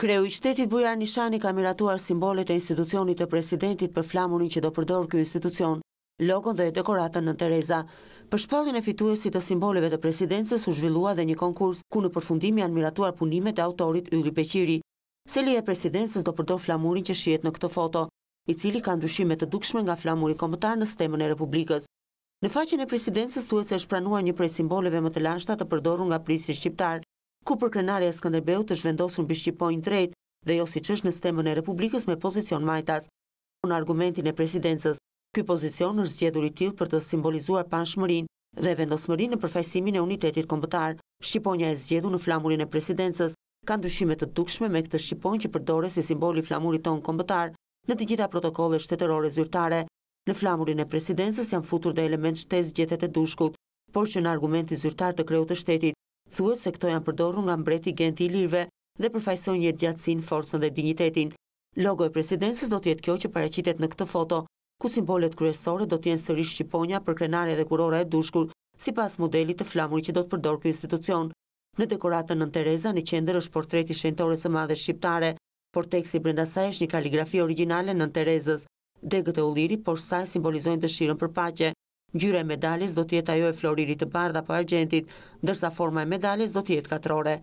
Kreu i shtetit Bujar Nishani ka miratuar simbolet e institucionit të presidentit për flamurin që do përdor kjo institucion, logon dhe e dekoratën në Tereza. Për shpallin e fituesit e të simboleve të presidencës u zhvillua dhe një konkurs, ku në përfundimi janë miratuar punimet e autorit Yri Peqiri. Seli e presidencës do përdor flamurin që shiet në këto foto, i cili ka ndryshime të dukshme nga flamurin komëtar në stemën e Republikës. Në faqin e presidencës tu e se shpranua një prej simboleve më të lanshta të përdoru nga prisi shqiptarë, ku për krenarja Skanderbeu të zhvendosur mbi Shqipojnë drejt dhe jo si qështë është në stemën e Republikës me pozicion majtas. Në argumentin e presidencës, këj pozicion është gjedhur i til për të simbolizuar pan shmërin dhe vendosmërin në përfajsimin e unitetit kombëtar. Shqiponja e zgjedhu në flamurin e presidencës, ka ndryshime të dukshme me këtë Shqiponjë që përdore si simboli flamurit ton kombëtar në të gjitha protokolle shtetërore zyrtare. Në flamurin e presidencës janë futur dhe element shtes gjetet e dushkut, por që në argumenti zyrtar të kreut të shtetit, thuet se këto janë përdoru nga mbreti genti lirve dhe përfajsoj njët gjatësin, forcën dhe dignitetin. Logo e presidensës do tjetë kjo që pareqitet në këtë foto, ku simbolet kryesore do tjenë sëri Shqiponia për krenare dhe kurora e dushkur si pas modelit të flamuri që do të përdor kjo institucion. Në dekoratën në Tereza në qender është portreti shentore së madhe shqiptare, por teksi brenda saj është një kaligrafi originale në Terezës, dhe gëtë por saj simbolizojnë dëshirën për pacje. Ngjyra e medaljes do të jetë ajo e floririt të bardhë apo argentit, ndërsa forma e medaljes do të jetë katrore.